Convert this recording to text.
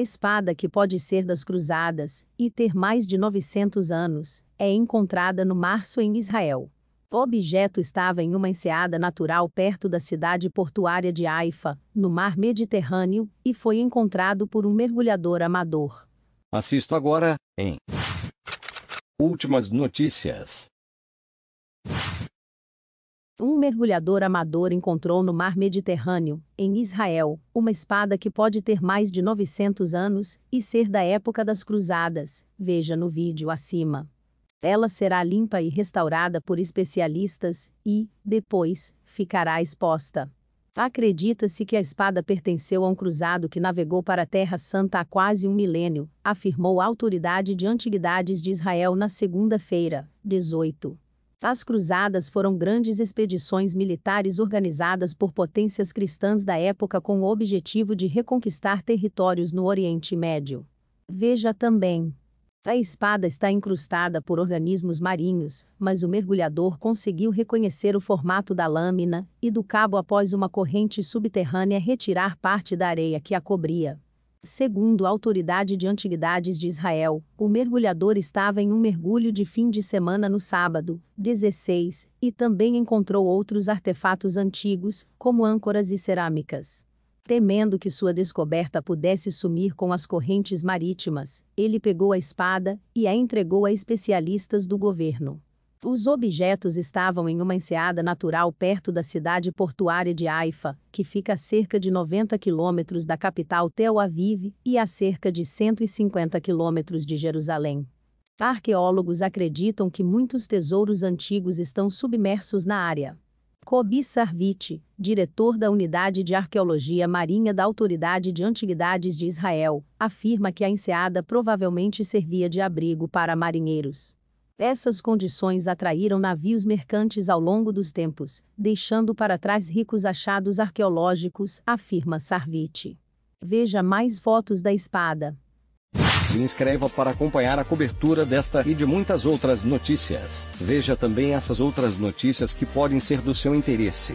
espada que pode ser das cruzadas e ter mais de 900 anos, é encontrada no março em Israel. O objeto estava em uma enseada natural perto da cidade portuária de Haifa, no mar Mediterrâneo, e foi encontrado por um mergulhador amador. Assisto agora, em Últimas Notícias. Um mergulhador amador encontrou no mar Mediterrâneo, em Israel, uma espada que pode ter mais de 900 anos e ser da época das Cruzadas. Veja no vídeo acima. Ela será limpa e restaurada por especialistas e, depois, ficará exposta. Acredita-se que a espada pertenceu a um cruzado que navegou para a Terra Santa há quase um milênio, afirmou a Autoridade de Antiguidades de Israel na segunda-feira, 18. As Cruzadas foram grandes expedições militares organizadas por potências cristãs da época com o objetivo de reconquistar territórios no Oriente Médio. Veja também. A espada está incrustada por organismos marinhos, mas o mergulhador conseguiu reconhecer o formato da lâmina e do cabo após uma corrente subterrânea retirar parte da areia que a cobria. Segundo a Autoridade de Antiguidades de Israel, o mergulhador estava em um mergulho de fim de semana no sábado, 16, e também encontrou outros artefatos antigos, como âncoras e cerâmicas. Temendo que sua descoberta pudesse sumir com as correntes marítimas, ele pegou a espada e a entregou a especialistas do governo. Os objetos estavam em uma enseada natural perto da cidade portuária de Haifa, que fica a cerca de 90 quilômetros da capital Tel Aviv e a cerca de 150 quilômetros de Jerusalém. Arqueólogos acreditam que muitos tesouros antigos estão submersos na área. Kobi Sarviti, diretor da Unidade de Arqueologia Marinha da Autoridade de Antiguidades de Israel, afirma que a enseada provavelmente servia de abrigo para marinheiros. Essas condições atraíram navios mercantes ao longo dos tempos, deixando para trás ricos achados arqueológicos, afirma Sarviti. Veja mais fotos da espada. Se inscreva para acompanhar a cobertura desta e de muitas outras notícias. Veja também essas outras notícias que podem ser do seu interesse.